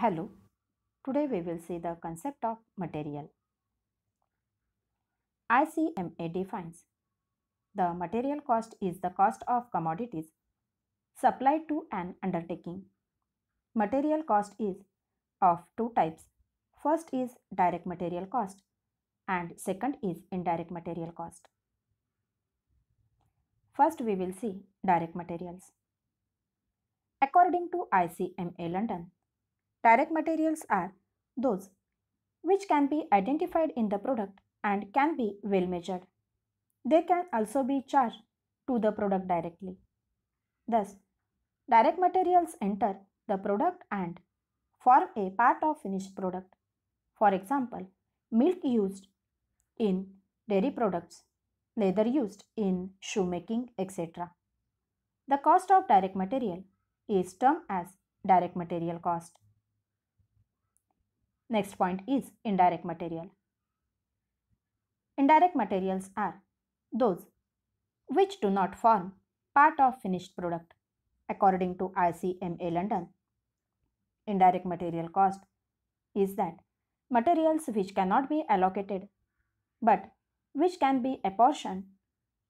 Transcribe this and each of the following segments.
Hello, today we will see the concept of material. ICMA defines the material cost is the cost of commodities supplied to an undertaking. Material cost is of two types. First is direct material cost and second is indirect material cost. First we will see direct materials. According to ICMA London, Direct materials are those which can be identified in the product and can be well measured. They can also be charged to the product directly. Thus, direct materials enter the product and form a part of finished product. For example, milk used in dairy products, leather used in shoemaking, etc. The cost of direct material is termed as direct material cost. Next point is indirect material. Indirect materials are those which do not form part of finished product according to ICMA London. Indirect material cost is that materials which cannot be allocated but which can be apportioned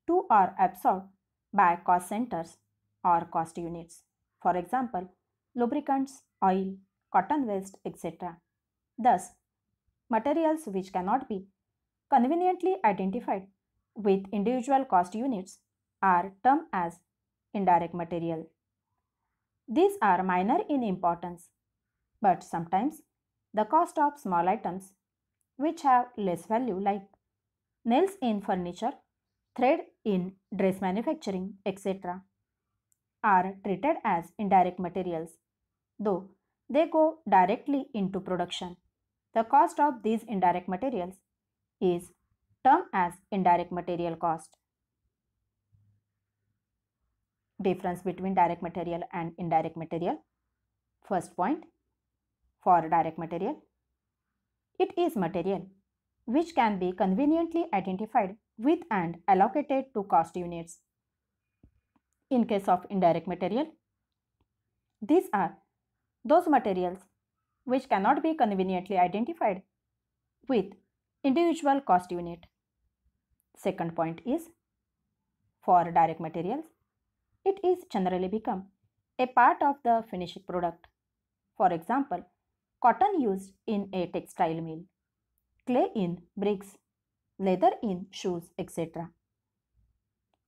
to or absorbed by cost centers or cost units. For example, lubricants, oil, cotton waste, etc. Thus, materials which cannot be conveniently identified with individual cost units are termed as indirect material. These are minor in importance, but sometimes the cost of small items which have less value like nails in furniture, thread in dress manufacturing, etc. are treated as indirect materials, though they go directly into production. The cost of these indirect materials is termed as indirect material cost. Difference between direct material and indirect material. First point, for direct material, it is material which can be conveniently identified with and allocated to cost units. In case of indirect material, these are those materials which cannot be conveniently identified with individual cost unit. Second point is for direct materials, it is generally become a part of the finished product. For example, cotton used in a textile mill, clay in bricks, leather in shoes, etc.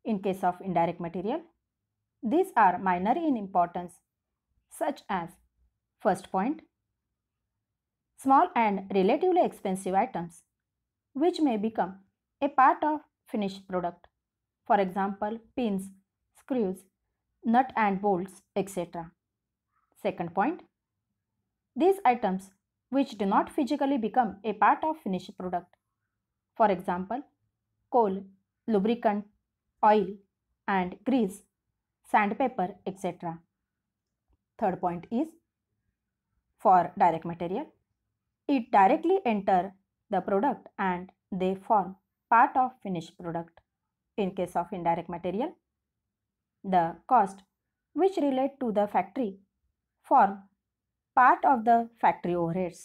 In case of indirect material, these are minor in importance such as first point, small and relatively expensive items, which may become a part of finished product. For example, pins, screws, nut and bolts, etc. Second point, these items which do not physically become a part of finished product. For example, coal, lubricant, oil and grease, sandpaper, etc. Third point is for direct material it directly enter the product and they form part of finished product. In case of indirect material, the cost which relate to the factory form part of the factory overheads.